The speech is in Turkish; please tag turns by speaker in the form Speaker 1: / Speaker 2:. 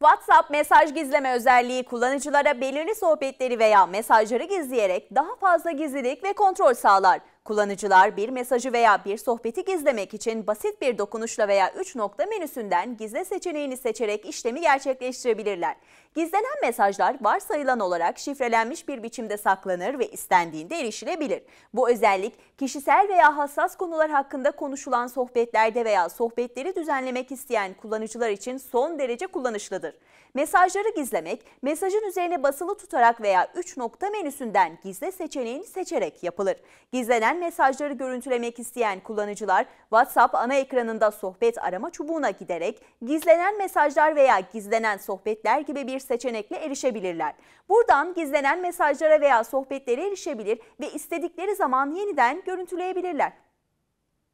Speaker 1: WhatsApp mesaj gizleme özelliği kullanıcılara belirli sohbetleri veya mesajları gizleyerek daha fazla gizlilik ve kontrol sağlar. Kullanıcılar bir mesajı veya bir sohbeti gizlemek için basit bir dokunuşla veya 3 nokta menüsünden gizle seçeneğini seçerek işlemi gerçekleştirebilirler. Gizlenen mesajlar varsayılan olarak şifrelenmiş bir biçimde saklanır ve istendiğinde erişilebilir. Bu özellik kişisel veya hassas konular hakkında konuşulan sohbetlerde veya sohbetleri düzenlemek isteyen kullanıcılar için son derece kullanışlıdır. Mesajları gizlemek, mesajın üzerine basılı tutarak veya 3 nokta menüsünden gizle seçeneğini seçerek yapılır. Gizlenen mesajları görüntülemek isteyen kullanıcılar WhatsApp ana ekranında sohbet arama çubuğuna giderek gizlenen mesajlar veya gizlenen sohbetler gibi bir seçenekle erişebilirler. Buradan gizlenen mesajlara veya sohbetlere erişebilir ve istedikleri zaman yeniden görüntüleyebilirler.